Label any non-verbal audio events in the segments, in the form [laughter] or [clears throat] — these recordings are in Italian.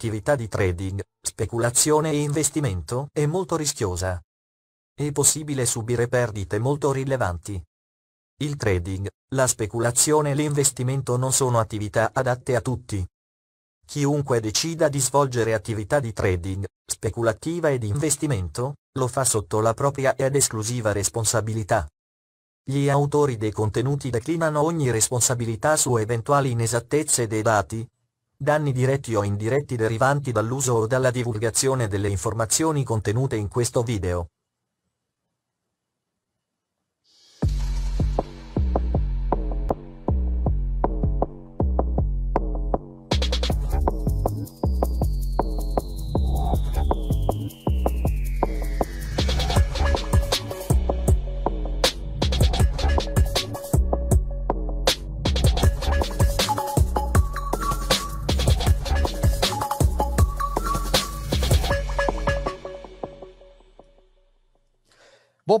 l'attività di trading, speculazione e investimento è molto rischiosa. È possibile subire perdite molto rilevanti. Il trading, la speculazione e l'investimento non sono attività adatte a tutti. Chiunque decida di svolgere attività di trading, speculativa ed investimento, lo fa sotto la propria ed esclusiva responsabilità. Gli autori dei contenuti declinano ogni responsabilità su eventuali inesattezze dei dati, danni diretti o indiretti derivanti dall'uso o dalla divulgazione delle informazioni contenute in questo video.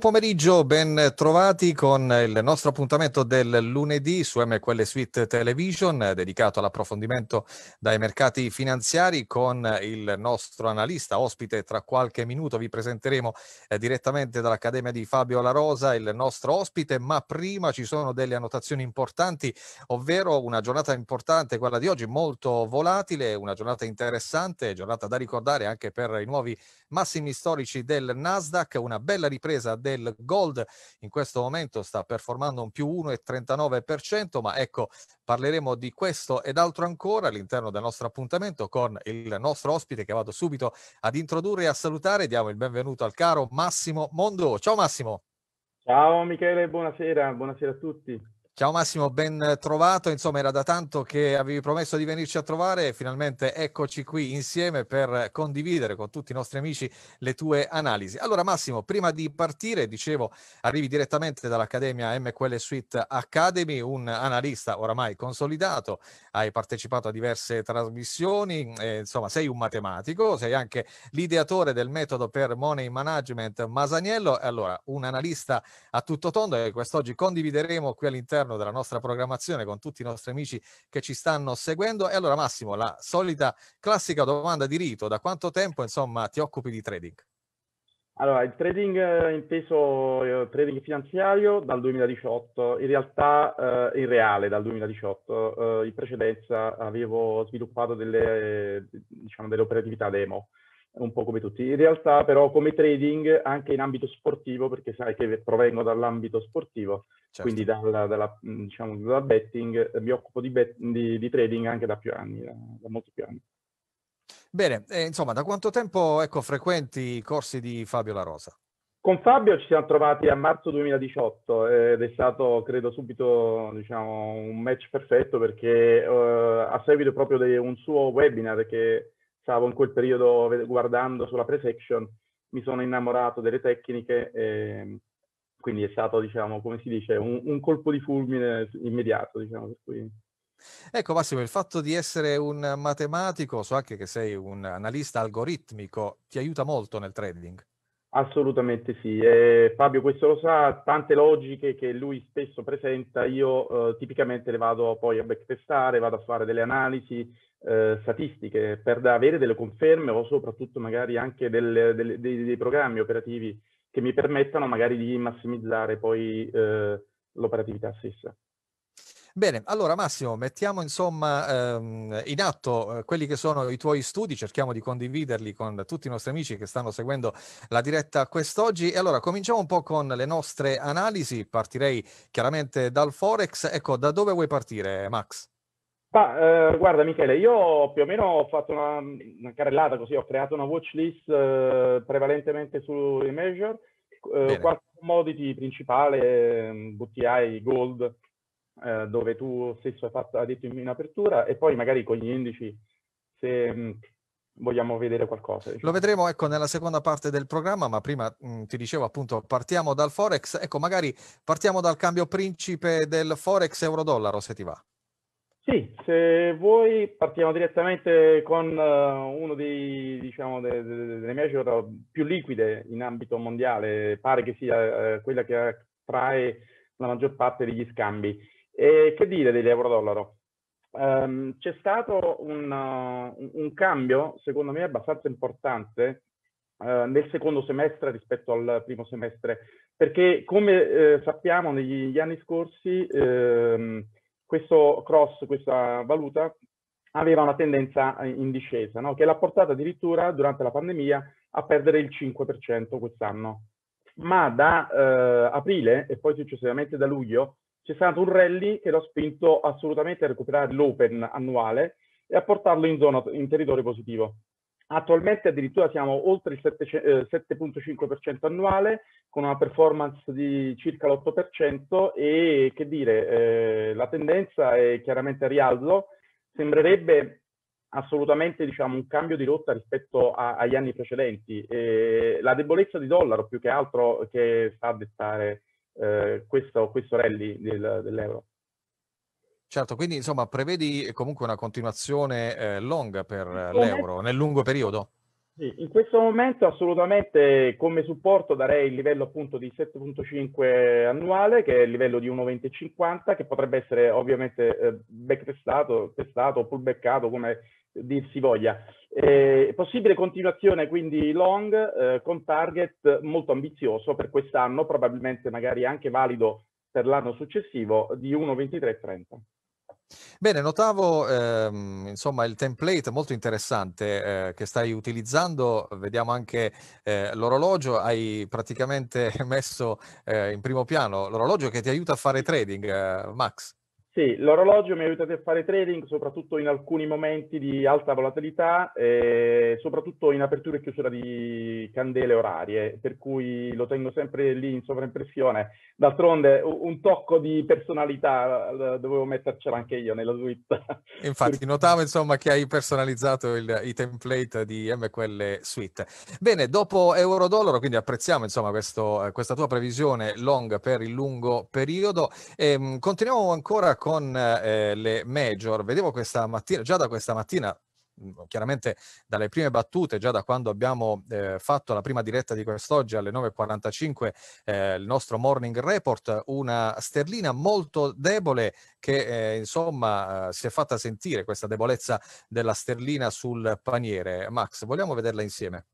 buon pomeriggio, ben trovati con il nostro appuntamento del lunedì su MQL Suite Television dedicato all'approfondimento dai mercati finanziari con il nostro analista ospite. Tra qualche minuto vi presenteremo eh, direttamente dall'Accademia di Fabio La Rosa il nostro ospite, ma prima ci sono delle annotazioni importanti, ovvero una giornata importante, quella di oggi, molto volatile, una giornata interessante, giornata da ricordare anche per i nuovi massimi storici del Nasdaq, una bella ripresa del gold, in questo momento sta performando un più 1,39%, ma ecco, parleremo di questo ed altro ancora all'interno del nostro appuntamento con il nostro ospite che vado subito ad introdurre e a salutare. Diamo il benvenuto al caro Massimo Mondo. Ciao Massimo. Ciao Michele, buonasera, buonasera a tutti. Ciao Massimo, ben trovato. Insomma, era da tanto che avevi promesso di venirci a trovare e finalmente eccoci qui insieme per condividere con tutti i nostri amici le tue analisi. Allora Massimo, prima di partire, dicevo, arrivi direttamente dall'Accademia MQL Suite Academy, un analista oramai consolidato, hai partecipato a diverse trasmissioni, eh, insomma, sei un matematico, sei anche l'ideatore del metodo per money management Masaniello. Allora, un analista a tutto tondo e quest'oggi condivideremo qui all'interno all'interno della nostra programmazione con tutti i nostri amici che ci stanno seguendo. E allora Massimo, la solita classica domanda di rito, da quanto tempo insomma ti occupi di trading? Allora, il trading eh, inteso eh, trading finanziario dal 2018, in realtà eh, in reale dal 2018, eh, in precedenza avevo sviluppato delle, diciamo, delle operatività demo, un po' come tutti. In realtà però come trading anche in ambito sportivo, perché sai che provengo dall'ambito sportivo, certo. quindi dalla, dalla, diciamo, dalla betting, mi occupo di, bet- di, di, trading anche da più anni, da, da molti più anni. Bene, eh, insomma, da quanto tempo ecco, frequenti i corsi di Fabio La Rosa? Con Fabio ci siamo trovati a marzo 2018 ed è stato, credo, subito diciamo, un match perfetto perché eh, a seguito proprio di un suo webinar che stavo in quel periodo guardando sulla pre-section, mi sono innamorato delle tecniche, e, ehm, quindi è stato, diciamo, come si dice, un, un colpo di fulmine immediato, diciamo, Ecco Massimo, il fatto di essere un matematico, so anche che sei un analista algoritmico, ti aiuta molto nel trading. Assolutamente sì, eh, Fabio questo lo sa, tante logiche che lui spesso presenta, io eh, tipicamente le vado poi a backtestare, vado a fare delle analisi, eh, statistiche per avere delle conferme o soprattutto magari anche delle, delle, dei, dei, programmi operativi che mi permettano magari di massimizzare poi eh, l'operatività stessa. Bene, allora Massimo, mettiamo insomma ehm, in atto eh, quelli che sono i tuoi studi, cerchiamo di condividerli con tutti i nostri amici che stanno seguendo la diretta quest'oggi e allora cominciamo un po' con le nostre analisi, partirei chiaramente dal Forex, ecco da dove vuoi partire Max? Ma, eh, guarda Michele, io più o meno ho fatto una, una carrellata così, ho creato una watch list eh, prevalentemente su Measure, eh, quattro commodity principale, ehm, BTI, Gold, eh, dove tu stesso hai, fatto, hai, detto in apertura, e poi magari con gli indici, se mm, vogliamo vedere qualcosa. Diciamo. Lo vedremo ecco, nella seconda parte del programma, ma prima mh, mm, ti dicevo appunto partiamo dal Forex, ecco magari partiamo dal cambio principe del Forex euro-dollaro se ti va. Sì, se vuoi partiamo direttamente con eh, uno dei, diciamo, delle, delle major più liquide in ambito mondiale, pare che sia eh, quella che attrae la maggior parte degli scambi. E che dire dell'euro-dollaro? Um, c'è stato un, uh, un, cambio, secondo me, abbastanza importante uh, nel secondo semestre rispetto al primo semestre, perché come uh, sappiamo negli anni scorsi ehm, questo cross, questa valuta aveva una tendenza eh, in discesa, no? che l'ha portata addirittura durante la pandemia a perdere il 5% quest'anno. Ma da eh, aprile e poi successivamente da luglio c'è stato un rally che l'ha spinto assolutamente a recuperare l'open annuale e a portarlo in, zona, in territorio positivo. Attualmente addirittura siamo oltre il 7,5% eh, annuale con una performance di circa l'8% e che dire, eh, la tendenza è chiaramente a rialzo, sembrerebbe assolutamente diciamo, un cambio di rotta rispetto a, agli anni precedenti. E la debolezza di dollaro più che altro che sta a dettare eh, questo, questo rally del, dell'euro. Certo, quindi insomma prevedi eh, comunque una continuazione eh, long per eh, l'euro nel lungo periodo? Sì, in questo momento assolutamente come supporto darei il livello appunto di 7.5 annuale che è il livello di 1.2050 che potrebbe essere ovviamente eh, backtestato, testato, pullbackato come dir si voglia. Eh, possibile continuazione quindi long eh, con target molto ambizioso per quest'anno, probabilmente magari anche valido per l'anno successivo di 1.2330. Bene, notavo ehm, insomma il template molto interessante eh, che stai utilizzando, vediamo anche eh, l'orologio, hai praticamente [laughs] messo eh, in primo piano l'orologio che ti aiuta a fare trading, eh, Max. Sì, l'orologio mi ha aiutato a fare trading soprattutto in alcuni momenti di alta volatilità, eh, soprattutto in apertura e chiusura di candele orarie, per cui lo tengo sempre lì in sovraimpressione. D'altronde un tocco di personalità eh, dovevo mettercela anche io nella suite. [laughs] Infatti, notavo insomma che hai personalizzato il, i template di MQL Suite. Bene, dopo euro-dollaro, quindi apprezziamo insomma questo, eh, questa tua previsione long per il lungo periodo. E, ehm, continuiamo ancora con eh, le major, vedevo questa mattina, già da questa mattina, mm, chiaramente dalle prime battute, già da quando abbiamo eh, fatto la prima diretta di quest'oggi alle 9.45, eh, il nostro morning report, una sterlina molto debole che eh, insomma eh, si è fatta sentire questa debolezza della sterlina sul paniere. Max, vogliamo vederla insieme?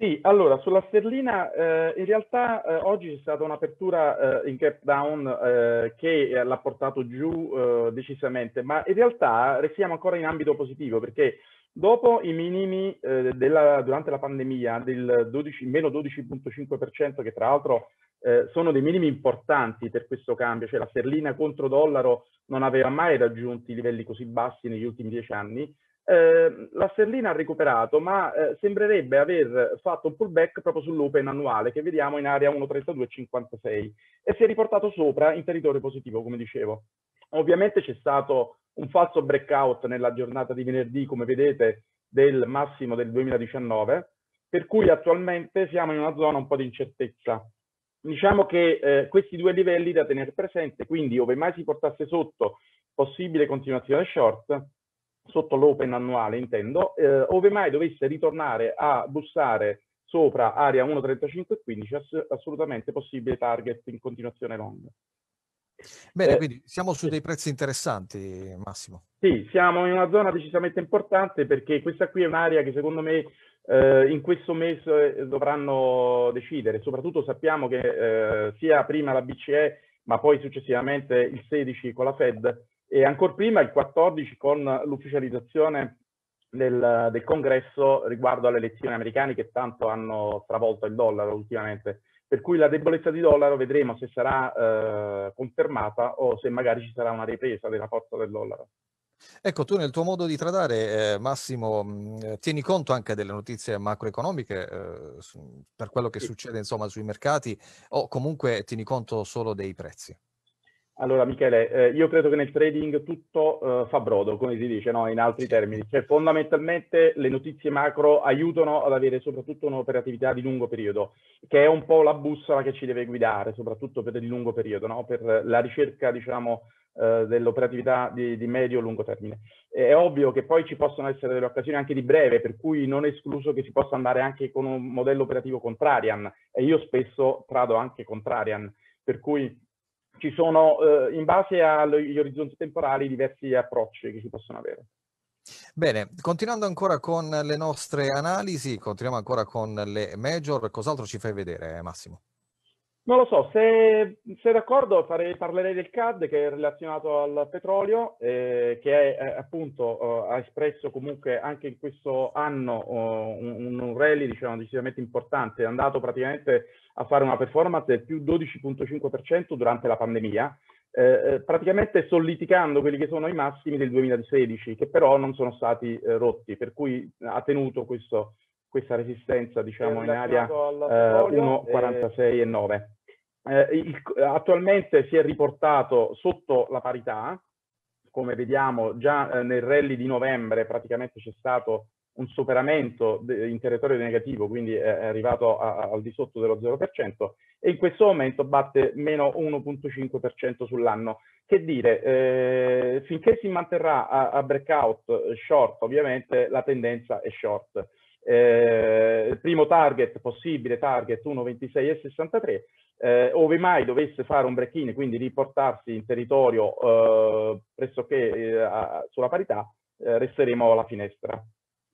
Sì, allora sulla sterlina eh, in realtà eh, oggi c'è stata un'apertura eh, in cap down eh, che l'ha portato giù eh, decisamente, ma in realtà restiamo ancora in ambito positivo perché dopo i minimi eh, della, durante la pandemia del 12, meno 12.5% che tra l'altro sono dei minimi importanti per questo cambio, cioè la sterlina contro dollaro non aveva mai raggiunto i livelli così bassi negli ultimi dieci anni, eh, la sterlina ha recuperato, ma eh, sembrerebbe aver fatto un pullback proprio sull'open annuale che vediamo in area 1.32.56 e si è riportato sopra in territorio positivo, come dicevo. Ovviamente c'è stato un falso breakout nella giornata di venerdì, come vedete, del massimo del 2019, per cui attualmente siamo in una zona un po' di incertezza. Diciamo che eh, questi due livelli da tenere presente, quindi ove mai si portasse sotto possibile continuazione short, sotto l'open annuale intendo, eh, ove mai dovesse ritornare a bussare sopra area 1.35.15 ass assolutamente possibile target in continuazione long. Bene, eh, quindi siamo su dei prezzi interessanti Massimo. Sì, siamo in una zona decisamente importante perché questa qui è un'area che secondo me eh, in questo mese eh, dovranno decidere, soprattutto sappiamo che eh, sia prima la BCE ma poi successivamente il 16 con la Fed e ancora prima il 14 con l'ufficializzazione del, del, congresso riguardo alle elezioni americane che tanto hanno travolto il dollaro ultimamente. Per cui la debolezza di dollaro vedremo se sarà eh, confermata o se magari ci sarà una ripresa della forza del dollaro. Ecco, tu nel tuo modo di tradare, eh, Massimo, mh, mm, tieni conto anche delle notizie macroeconomiche eh, su, per quello che sì. succede insomma sui mercati o comunque tieni conto solo dei prezzi? Allora Michele, eh, io credo che nel trading tutto eh, fa brodo, come si dice no? in altri termini, cioè fondamentalmente le notizie macro aiutano ad avere soprattutto un'operatività di lungo periodo, che è un po' la bussola che ci deve guidare, soprattutto per il lungo periodo, no? per la ricerca diciamo, eh, dell'operatività di, di medio e lungo termine. È ovvio che poi ci possono essere delle occasioni anche di breve, per cui non è escluso che si possa andare anche con un modello operativo contrarian, e io spesso trado anche contrarian, per cui ci sono, eh, in base agli orizzonti temporali, diversi approcci che si possono avere. Bene, continuando ancora con le nostre analisi, continuiamo ancora con le major, cos'altro ci fai vedere Massimo? Non lo so, se sei d'accordo fare, parlerei del CAD che è relazionato al petrolio, eh, che è, eh, appunto eh, ha espresso comunque anche in questo anno eh, un, un, rally diciamo, decisamente importante, è andato praticamente a fare una performance del più 12.5% durante la pandemia, eh, eh, praticamente solliticando quelli che sono i massimi del 2016, che però non sono stati rotti, per cui ha tenuto questo questa resistenza diciamo eh, in area eh, 1,46,9. Eh, eh, il, attualmente si è riportato sotto la parità, come vediamo già eh, nel rally di novembre praticamente c'è stato un superamento in territorio negativo, quindi è arrivato a, al di sotto dello 0%, e in questo momento batte meno 1.5% sull'anno. Che dire, eh, finché si manterrà a, a breakout short, ovviamente la tendenza è short eh, primo target possibile target 1,26,63 eh, ove mai dovesse fare un break-in quindi riportarsi in territorio eh, pressoché eh, sulla parità eh, resteremo alla finestra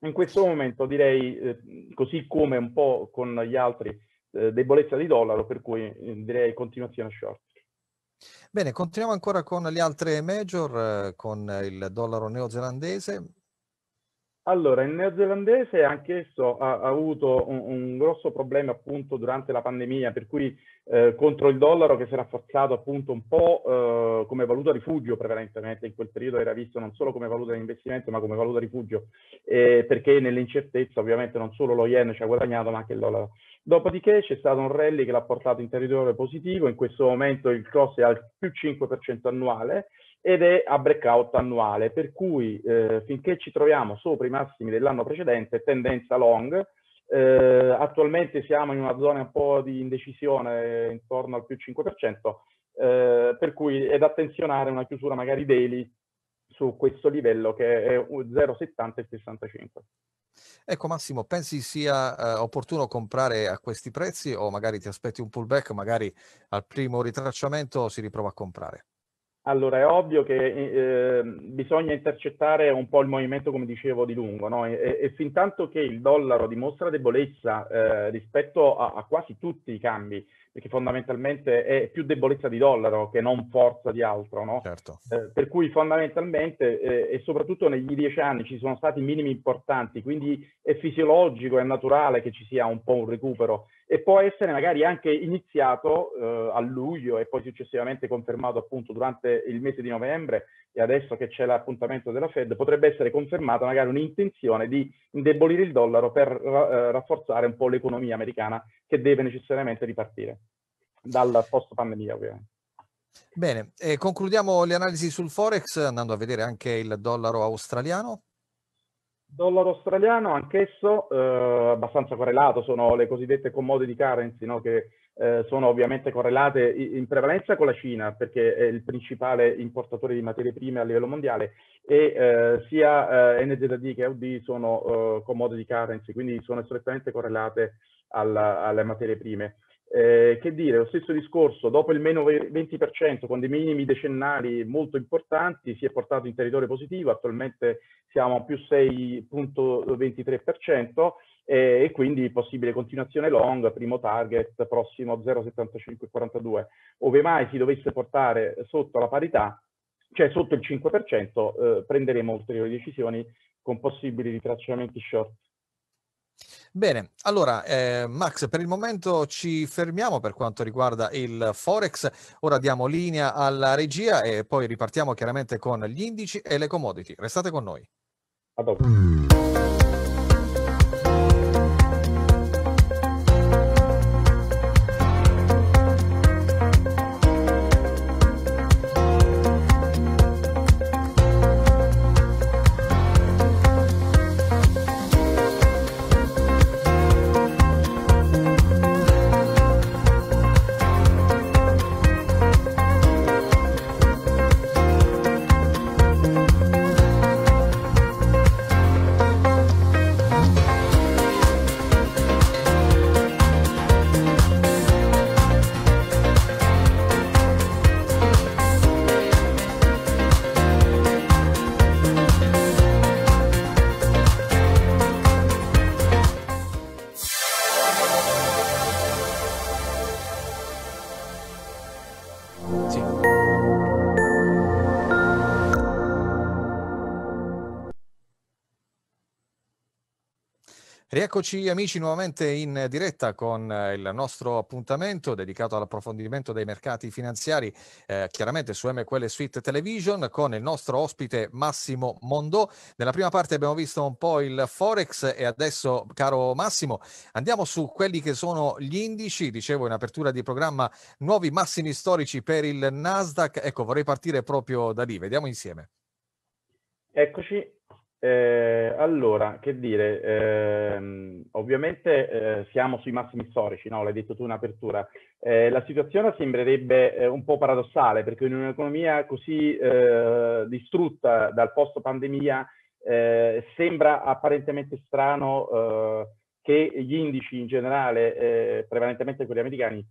in questo momento direi eh, così come un po' con gli altri eh, debolezza di dollaro per cui direi continuazione short Bene, continuiamo ancora con le altre major, con il dollaro neozelandese allora, il neozelandese anch'esso ha, ha, avuto un, un, grosso problema appunto durante la pandemia, per cui eh, contro il dollaro che si era rafforzato appunto un po' eh, come valuta rifugio prevalentemente, in quel periodo era visto non solo come valuta di investimento ma come valuta rifugio, eh, perché nell'incertezza ovviamente non solo lo yen ci ha guadagnato ma anche il dollaro. Dopodiché c'è stato un rally che l'ha portato in territorio positivo, in questo momento il cross è al più 5% annuale, ed è a breakout annuale, per cui eh, finché ci troviamo sopra i massimi dell'anno precedente, tendenza long, eh, attualmente siamo in una zona un po' di indecisione eh, intorno al più 5%, eh, per cui è da attenzionare una chiusura magari daily su questo livello che è 0,70 e 65. Ecco Massimo, pensi sia eh, opportuno comprare a questi prezzi o magari ti aspetti un pullback, magari al primo ritracciamento si riprova a comprare? Allora, è ovvio che eh, ehm, bisogna intercettare un po' il movimento, come dicevo, di lungo, no? e, e fin tanto che il dollaro dimostra debolezza eh, rispetto a, a, quasi tutti i cambi che fondamentalmente è più debolezza di dollaro che non forza di altro. No? Certo. Eh, per cui fondamentalmente eh, e soprattutto negli dieci anni ci sono stati minimi importanti, quindi è fisiologico, è naturale che ci sia un po' un recupero e può essere magari anche iniziato eh, a luglio e poi successivamente confermato appunto durante il mese di novembre e adesso che c'è l'appuntamento della Fed, potrebbe essere confermata magari un'intenzione di indebolire il dollaro per eh, rafforzare un po' l'economia americana che deve necessariamente ripartire dal post pandemia ovviamente. Bene, eh, concludiamo le analisi sul Forex andando a vedere anche il dollaro australiano. Dollaro australiano anch'esso eh, abbastanza correlato, sono le cosiddette commodity currency no, che eh, sono ovviamente correlate in prevalenza con la Cina, perché è il principale importatore di materie prime a livello mondiale, e eh, sia eh, NZD che AUD sono eh, commodity currency, quindi sono strettamente correlate alla, alle materie prime. Eh, che dire, lo stesso discorso, dopo il meno 20% con dei minimi decennali molto importanti si è portato in territorio positivo, attualmente siamo a più 6.23%, e, e quindi possibile continuazione long, primo target prossimo 0,7542. Ove mai si dovesse portare sotto la parità, cioè sotto il 5%, eh, prenderemo ulteriori decisioni con possibili ritracciamenti short. Bene, allora eh, Max, per il momento ci fermiamo per quanto riguarda il Forex, ora diamo linea alla regia e poi ripartiamo chiaramente con gli indici e le commodity. Restate con noi. A dopo. Rieccoci amici nuovamente in diretta con eh, il nostro appuntamento dedicato all'approfondimento dei mercati finanziari, eh, chiaramente su MQL Suite Television, con il nostro ospite Massimo Mondò. Nella prima parte abbiamo visto un po' il Forex e adesso, caro Massimo, andiamo su quelli che sono gli indici, dicevo in apertura di programma, nuovi massimi storici per il Nasdaq. Ecco, vorrei partire proprio da lì, vediamo insieme. Eccoci, eh, allora, che dire, ehm, ovviamente eh, siamo sui massimi storici, no? l'hai detto tu in apertura. Eh, la situazione sembrerebbe eh, un po' paradossale perché in un'economia così eh, distrutta dal post pandemia eh, sembra apparentemente strano che gli indici in generale, prevalentemente quelli americani,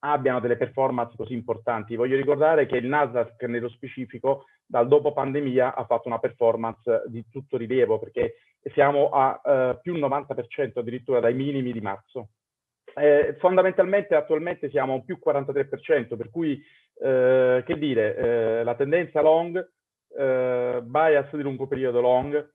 abbiano delle performance così importanti. Voglio ricordare che il Nasdaq nello specifico dal dopo pandemia ha fatto una performance di tutto rilievo perché siamo a eh, più 90% addirittura dai minimi di marzo. Eh, fondamentalmente attualmente siamo a un più 43%, per cui eh, che dire, eh, la tendenza long, eh, bias di lungo periodo long,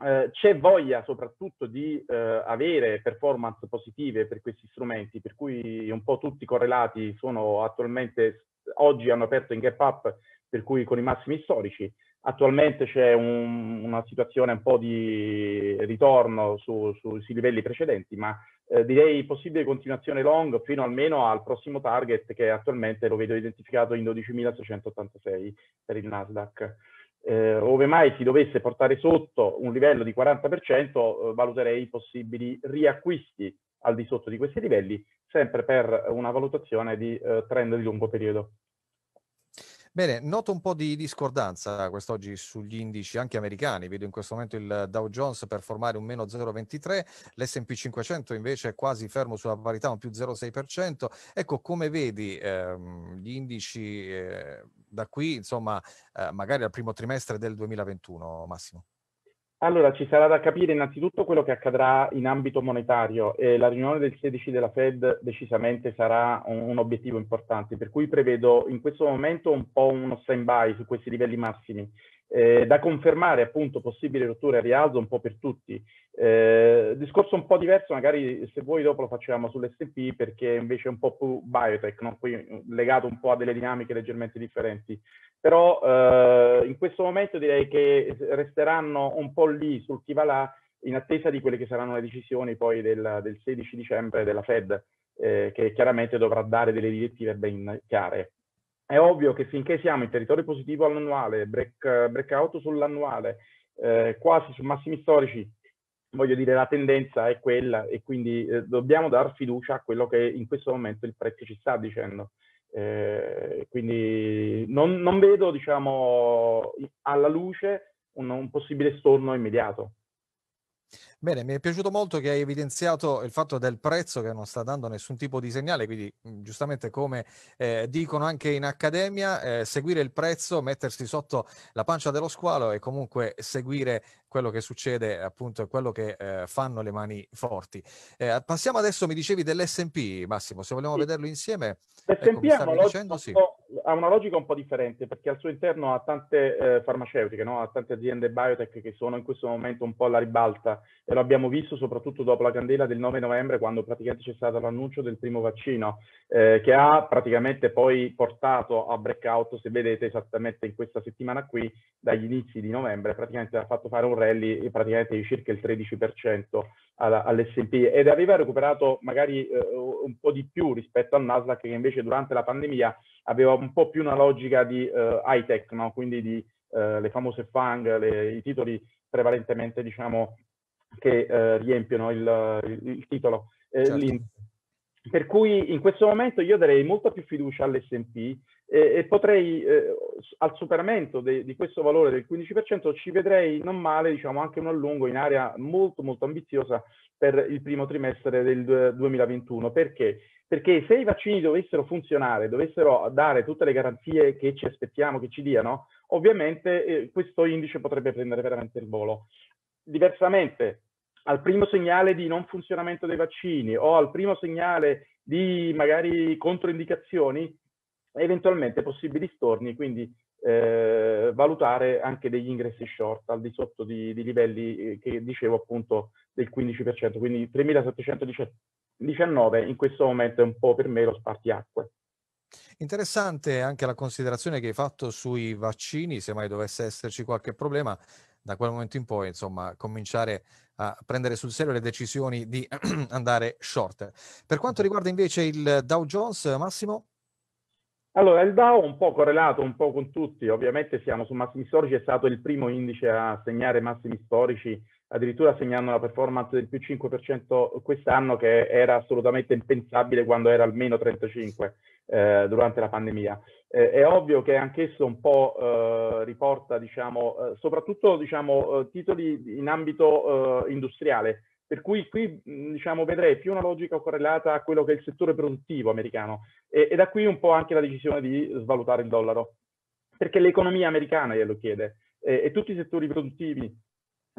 eh, c'è voglia soprattutto di eh, avere performance positive per questi strumenti, per cui un po' tutti correlati sono attualmente, oggi hanno aperto in gap up, per cui con i massimi storici. Attualmente c'è un, una situazione un po' di ritorno su, su, sui livelli precedenti, ma eh, direi possibile continuazione long fino almeno al prossimo target che attualmente lo vedo identificato in 12.686 per il Nasdaq eh, ove mai si dovesse portare sotto un livello di 40%, eh, valuterei possibili riacquisti al di sotto di questi livelli, sempre per una valutazione di eh, trend di lungo periodo. Bene, noto un po' di discordanza quest'oggi sugli indici anche americani. Vedo in questo momento il Dow Jones performare un meno 0,23, l'SP 500 invece è quasi fermo sulla parità, un più 0,6%. Ecco, come vedi ehm, gli indici eh, da qui, insomma, eh, magari al primo trimestre del 2021, Massimo? Allora, ci sarà da capire innanzitutto quello che accadrà in ambito monetario. Eh, la riunione del 16 della Fed decisamente sarà un, un, obiettivo importante, per cui prevedo in questo momento un po' uno stand-by su questi livelli massimi. Eh, da confermare appunto possibili rotture a rialzo un po' per tutti. Eh, discorso un po' diverso, magari se voi dopo lo facciamo sull'SP perché invece è un po' più biotech, no? Poi, mm, legato un po' a delle dinamiche leggermente differenti. Però eh, in questo momento direi che resteranno un po' lì sul chi va là in attesa di quelle che saranno le decisioni poi del, del 16 dicembre della Fed, eh, che chiaramente dovrà dare delle direttive ben chiare è ovvio che finché siamo in territorio positivo all'annuale, break, breakout sull'annuale, eh, quasi su massimi storici, voglio dire la tendenza è quella e quindi eh, dobbiamo dar fiducia a quello che in questo momento il prezzo ci sta dicendo. Eh, quindi non, non, vedo diciamo alla luce un, un possibile storno immediato. Bene, mi è piaciuto molto che hai evidenziato il fatto del prezzo che non sta dando nessun tipo di segnale, quindi mhmm, giustamente come eh, dicono anche in accademia, eh, seguire il prezzo, mettersi sotto la pancia dello squalo e comunque seguire quello che succede, appunto è quello che eh, fanno le mani forti. Eh, passiamo adesso, mi dicevi, dell'SP, Massimo, se vogliamo sì. vederlo insieme. Eh, L'SP ha, una sì. ha, una logica un po' differente perché al suo interno ha tante eh, farmaceutiche, no? ha tante aziende biotech che sono in questo momento un po' alla ribalta e abbiamo visto soprattutto dopo la candela del 9 novembre quando praticamente c'è stato l'annuncio del primo vaccino eh, che ha praticamente poi portato a breakout se vedete esattamente in questa settimana qui dagli inizi di novembre praticamente ha fatto fare un rally eh, praticamente di circa il 13% all'S&P ed aveva recuperato magari eh, un po' di più rispetto al Nasdaq che invece durante la pandemia aveva un po' più una logica di eh, high tech, no? quindi di, eh, le famose FANG, le, i titoli prevalentemente diciamo che eh, riempiono il, il titolo. Eh, certo. Per cui in questo momento io darei molta più fiducia all'SP e, e potrei eh, al superamento de, di questo valore del 15% ci vedrei non male diciamo anche un allungo in area molto molto ambiziosa per il primo trimestre del 2021. Perché? Perché se i vaccini dovessero funzionare, dovessero dare tutte le garanzie che ci aspettiamo che ci diano, ovviamente eh, questo indice potrebbe prendere veramente il volo diversamente al primo segnale di non funzionamento dei vaccini o al primo segnale di magari controindicazioni, eventualmente possibili storni, quindi eh, valutare anche degli ingressi short al di sotto di, di livelli eh, che dicevo appunto del 15%, quindi 3.719 in questo momento è un po' per me lo spartiacque. Interessante anche la considerazione che hai fatto sui vaccini, se mai dovesse esserci qualche problema, da quel momento in poi, insomma, cominciare a prendere sul serio le decisioni di [clears throat] andare short. Per quanto riguarda invece il Dow Jones, Massimo? Allora, il Dow è un po' correlato un po' con tutti, ovviamente siamo su massimi storici, è stato il primo indice a segnare massimi storici addirittura segnando una performance del più 5% quest'anno che era assolutamente impensabile quando era almeno 35 eh, durante la pandemia. Eh, è ovvio che anch'esso un po' eh, riporta, diciamo, eh, soprattutto diciamo, eh, titoli in ambito eh, industriale, per cui qui diciamo, vedrei più una logica correlata a quello che è il settore produttivo americano e, e da qui un po' anche la decisione di svalutare il dollaro, perché l'economia americana glielo chiede e tutti i settori produttivi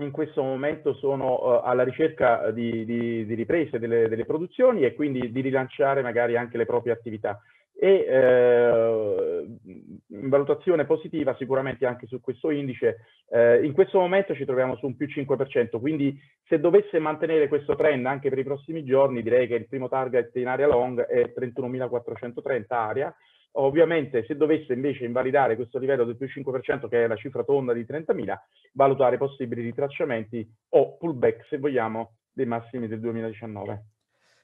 in questo momento sono eh, alla ricerca di, di, di riprese delle, delle, produzioni e quindi di rilanciare magari anche le proprie attività. E eh, in valutazione positiva sicuramente anche su questo indice, eh, in questo momento ci troviamo su un più 5%, quindi se dovesse mantenere questo trend anche per i prossimi giorni direi che il primo target in area long è 31.430 area, Ovviamente se dovesse invece invalidare questo livello del più 5%, che è la cifra tonda di 30.000, valutare possibili ritracciamenti o pullback, se vogliamo, dei massimi del 2019.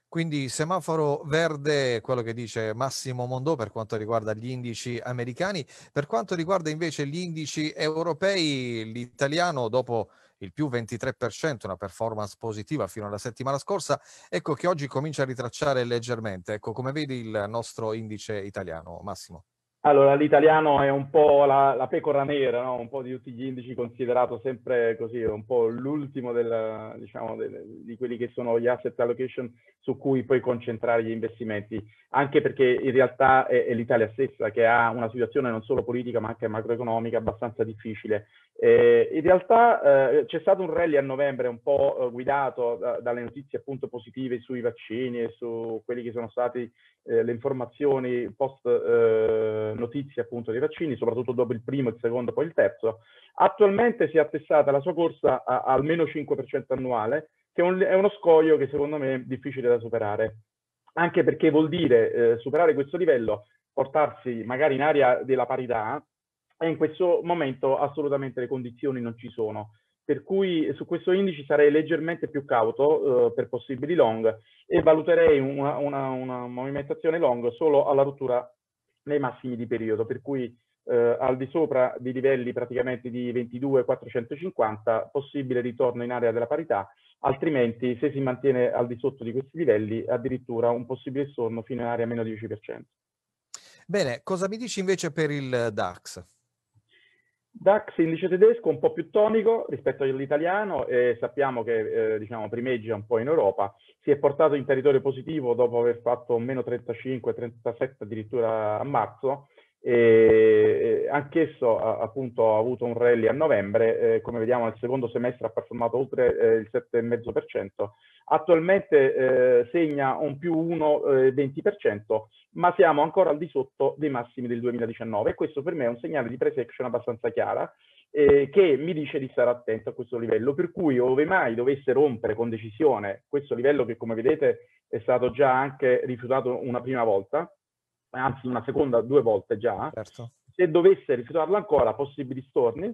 Quindi semaforo verde, quello che dice Massimo Mondò per quanto riguarda gli indici americani. Per quanto riguarda invece gli indici europei, l'italiano dopo il più 23%, una performance positiva fino alla settimana scorsa, ecco che oggi comincia a ritracciare leggermente, ecco come vedi il nostro indice italiano. Massimo. Allora, l'italiano è un po' la, la pecora nera, no? un po' di tutti gli indici considerato sempre così, un po' l'ultimo del, diciamo, del, di quelli che sono gli asset allocation su cui puoi concentrare gli investimenti, anche perché in realtà è, è l'Italia stessa che ha una situazione non solo politica ma anche macroeconomica abbastanza difficile. Eh, in realtà eh, c'è stato un rally a novembre un po' eh, guidato da, dalle notizie appunto positive sui vaccini e su quelli che sono stati eh, le informazioni post eh, notizie appunto dei vaccini, soprattutto dopo il primo, il secondo, poi il terzo. Attualmente si è attestata la sua corsa a, a almeno 5% annuale, che è, un, è, uno scoglio che secondo me è difficile da superare, anche perché vuol dire eh, superare questo livello, portarsi magari in area della parità, e in questo momento assolutamente le condizioni non ci sono per cui su questo indice sarei leggermente più cauto eh, per possibili long e valuterei una, una, una, movimentazione long solo alla rottura nei massimi di periodo, per cui eh, al di sopra di livelli praticamente di 22.450 possibile ritorno in area della parità, altrimenti se si mantiene al di sotto di questi livelli addirittura un possibile storno fino in area meno 10%. Bene, cosa mi dici invece per il DAX? DAX indice tedesco un po' più tonico rispetto all'italiano e sappiamo che eh, diciamo, primeggia un po' in Europa, si è portato in territorio positivo dopo aver fatto meno 35, 37 addirittura a marzo, e eh, anch'esso ha, appunto, ha avuto un rally a novembre, eh, come vediamo nel secondo semestre ha performato oltre eh, il 7,5%, attualmente eh, segna un più 1,20%, eh, ma siamo ancora al di sotto dei massimi del 2019 e questo per me è un segnale di price action abbastanza chiara eh, che mi dice di stare attento a questo livello, per cui ove mai dovesse rompere con decisione questo livello che come vedete è stato già anche rifiutato una prima volta, anzi una seconda due volte già, certo. se dovesse rifiutarlo ancora, possibili storni,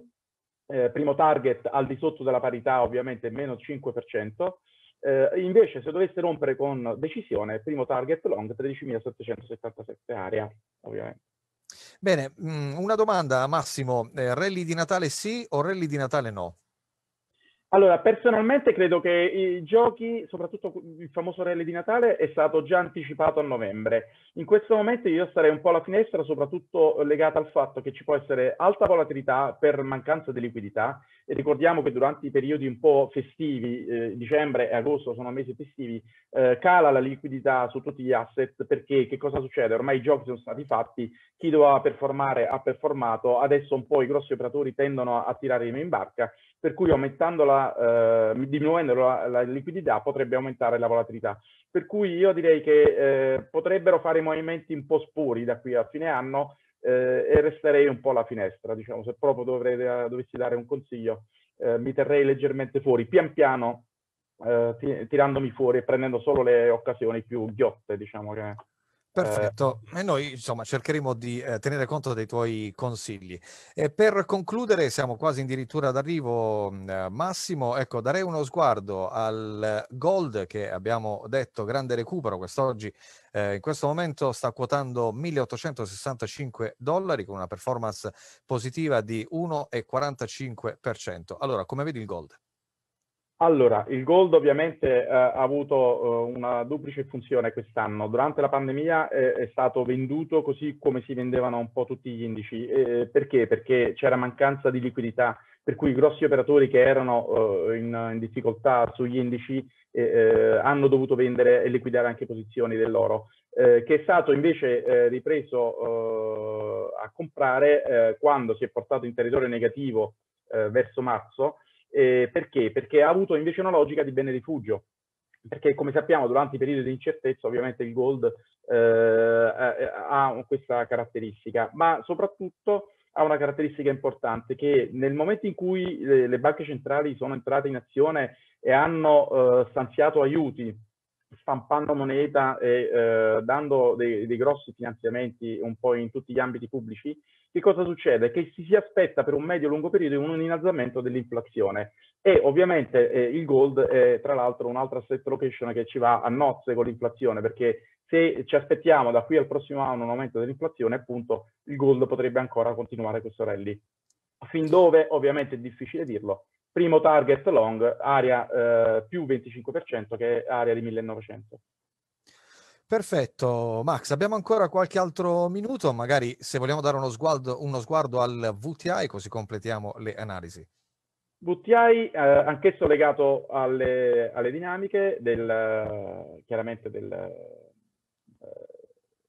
eh, primo target al di sotto della parità ovviamente meno 5%, eh, invece se dovesse rompere con decisione, primo target long 13.777 area ovviamente. Bene, mm, una domanda Massimo, eh, rally di Natale sì o rally di Natale no? Allora, personalmente credo che i giochi, soprattutto il famoso Rally di Natale, è stato già anticipato a novembre. In questo momento io starei un po' alla finestra, soprattutto legata al fatto che ci può essere alta volatilità per mancanza di liquidità ricordiamo che durante i periodi un po' festivi, eh, dicembre e agosto sono mesi festivi, eh, cala la liquidità su tutti gli asset perché che cosa succede? Ormai i giochi sono stati fatti, chi doveva performare ha performato, adesso un po' i grossi operatori tendono a tirare in barca, per cui aumentando la, eh, diminuendo la, la, liquidità potrebbe aumentare la volatilità. Per cui io direi che eh, potrebbero fare movimenti un po' spuri da qui a fine anno, eh, e resterei un po' alla finestra, diciamo, se proprio dovrei, eh, dovessi dare un consiglio, eh, mi terrei leggermente fuori, pian piano eh, tirandomi fuori e prendendo solo le occasioni più ghiotte, diciamo che... Eh, Perfetto, e noi insomma cercheremo di eh, tenere conto dei tuoi consigli. E per concludere, siamo quasi addirittura d'arrivo, mm, eh, Massimo. Ecco, darei uno sguardo al Gold che abbiamo detto, grande recupero quest'oggi eh, in questo momento sta quotando 1865 dollari con una performance positiva di 1,45%. Allora, come vedi il gold? Allora, il gold ovviamente eh, ha avuto eh, una duplice funzione quest'anno. Durante la pandemia eh, è stato venduto così come si vendevano un po' tutti gli indici. perché? Perché c'era mancanza di liquidità, per cui i grossi operatori che erano eh, in, in, difficoltà sugli indici eh, eh, hanno dovuto vendere e liquidare anche posizioni dell'oro, che è stato invece ripreso a comprare quando si è portato in territorio negativo verso marzo eh, perché? Perché ha avuto invece una logica di bene rifugio. Perché come sappiamo durante i periodi di incertezza ovviamente il gold eh, eh, ha questa caratteristica, ma soprattutto ha una caratteristica importante che nel momento in cui le, le banche centrali sono entrate in azione e hanno eh, stanziato aiuti stampando moneta e eh, dando dei, dei, grossi finanziamenti un po' in tutti gli ambiti pubblici, che cosa succede? Che si, si aspetta per un medio-lungo periodo un innalzamento dell'inflazione e ovviamente eh, il gold è tra l'altro un'altra asset location che ci va a nozze con l'inflazione perché se ci aspettiamo da qui al prossimo anno un aumento dell'inflazione appunto il gold potrebbe ancora continuare questo rally. Fin dove ovviamente è difficile dirlo. Primo target long, area eh, più 25% che è area di 1900. Perfetto, Max, abbiamo ancora qualche altro minuto, magari se vogliamo dare uno sguardo, uno sguardo al VTI così completiamo le analisi. VTI, eh, anch'esso legato alle, alle dinamiche del, chiaramente del, eh,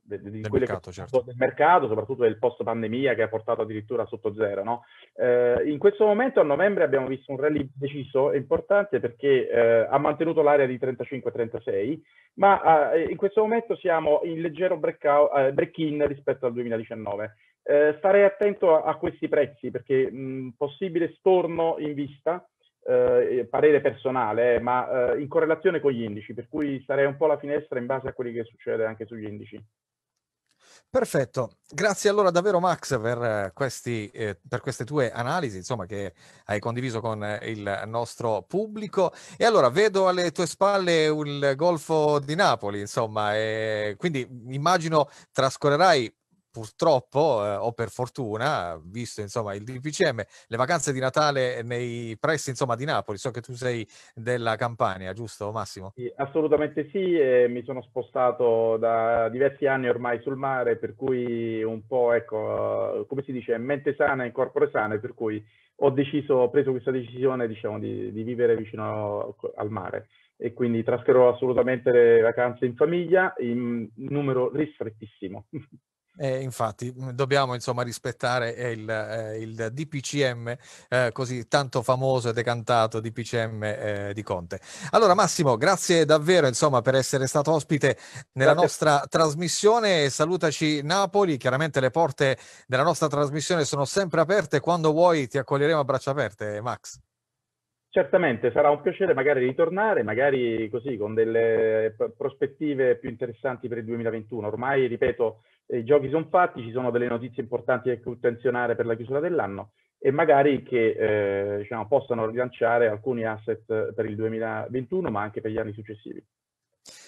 de, de, di del, mercato, certo. del mercato, soprattutto del post pandemia che ha portato addirittura sotto zero. No? Eh, in questo momento a novembre abbiamo visto un rally deciso e importante perché eh, ha mantenuto l'area di 35-36, ma eh, in questo momento siamo in leggero eh, break-in rispetto al 2019. Eh, starei attento a, a, questi prezzi perché mh, possibile storno in vista, eh, parere personale, eh, ma eh, in correlazione con gli indici, per cui sarei un po' la finestra in base a quelli che succede anche sugli indici. Perfetto, grazie allora davvero Max per, eh, questi, eh, per, queste tue analisi insomma, che hai condiviso con eh, il nostro pubblico. E allora vedo alle tue spalle il Golfo di Napoli, insomma, quindi immagino trascorrerai purtroppo eh, o per fortuna, visto insomma il DPCM, le vacanze di Natale nei pressi insomma di Napoli, so che tu sei della Campania, giusto Massimo? Sì, assolutamente sì, eh, mi sono spostato da diversi anni ormai sul mare, per cui un po' ecco, come si dice, mente sana e corpore sano, per cui ho deciso, ho preso questa decisione diciamo di, di vivere vicino al mare e quindi trascherò assolutamente le vacanze in famiglia in numero ristrettissimo. [laughs] Eh, infatti mm, dobbiamo insomma rispettare eh, il, eh, il, DPCM eh, così tanto famoso e decantato DPCM eh, di Conte. Allora Massimo, grazie davvero insomma per essere stato ospite nella grazie. nostra trasmissione. Salutaci Napoli, chiaramente le porte della nostra trasmissione sono sempre aperte, quando vuoi ti accoglieremo a braccia aperte Max. Certamente, sarà un piacere magari ritornare, magari così con delle prospettive più interessanti per il 2021. Ormai, ripeto, eh, i giochi sono fatti, ci sono delle notizie importanti da attenzionare per la chiusura dell'anno e magari che eh, diciamo, possano rilanciare alcuni asset per il 2021 ma anche per gli anni successivi.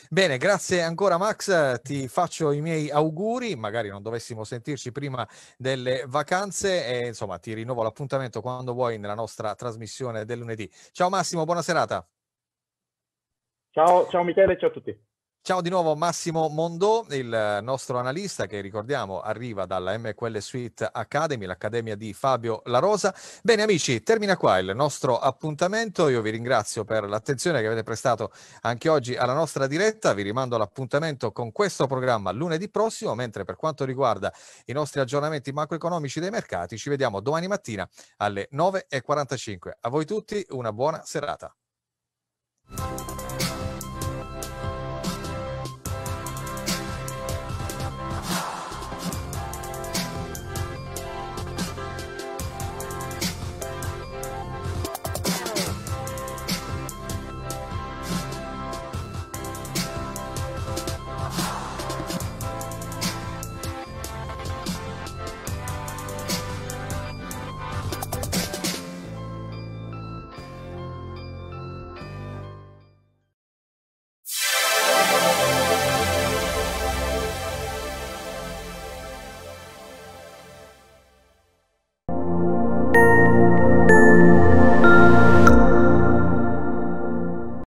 Bene, grazie ancora Max, ti faccio i miei auguri, magari non dovessimo sentirci prima delle vacanze e insomma ti rinnovo l'appuntamento quando vuoi nella nostra trasmissione del lunedì. Ciao Massimo, buona serata. Ciao, ciao Michele, ciao a tutti. Ciao di nuovo Massimo Mondò, il nostro analista che ricordiamo arriva dalla MQL Suite Academy, l'accademia di Fabio La Rosa. Bene amici, termina qua il nostro appuntamento. Io vi ringrazio per l'attenzione che avete prestato anche oggi alla nostra diretta. Vi rimando all'appuntamento con questo programma lunedì prossimo, mentre per quanto riguarda i nostri aggiornamenti macroeconomici dei mercati ci vediamo domani mattina alle 9.45. A voi tutti una buona serata.